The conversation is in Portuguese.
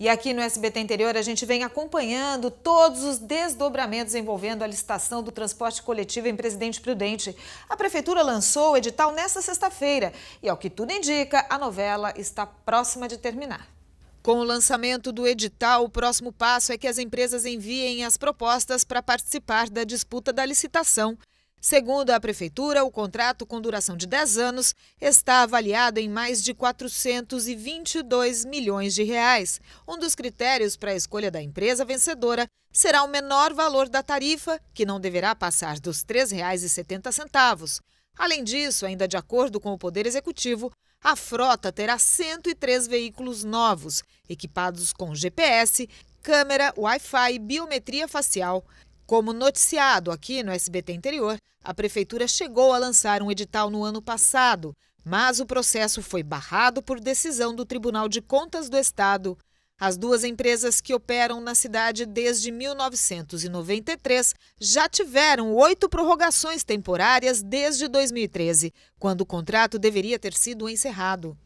E aqui no SBT Interior a gente vem acompanhando todos os desdobramentos envolvendo a licitação do transporte coletivo em Presidente Prudente. A prefeitura lançou o edital nesta sexta-feira e, ao que tudo indica, a novela está próxima de terminar. Com o lançamento do edital, o próximo passo é que as empresas enviem as propostas para participar da disputa da licitação. Segundo a Prefeitura, o contrato com duração de 10 anos está avaliado em mais de 422 milhões de reais. Um dos critérios para a escolha da empresa vencedora será o menor valor da tarifa, que não deverá passar dos R$ 3,70. Além disso, ainda de acordo com o Poder Executivo, a frota terá 103 veículos novos, equipados com GPS, câmera, Wi-Fi e biometria facial. Como noticiado aqui no SBT Interior, a prefeitura chegou a lançar um edital no ano passado, mas o processo foi barrado por decisão do Tribunal de Contas do Estado. As duas empresas que operam na cidade desde 1993 já tiveram oito prorrogações temporárias desde 2013, quando o contrato deveria ter sido encerrado.